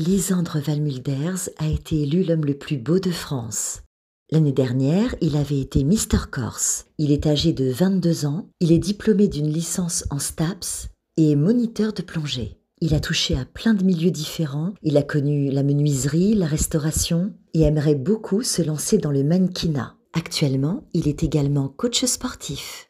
Lysandre Valmulders a été élu l'homme le plus beau de France. L'année dernière, il avait été Mister Corse. Il est âgé de 22 ans, il est diplômé d'une licence en STAPS et est moniteur de plongée. Il a touché à plein de milieux différents, il a connu la menuiserie, la restauration et aimerait beaucoup se lancer dans le mannequinat. Actuellement, il est également coach sportif.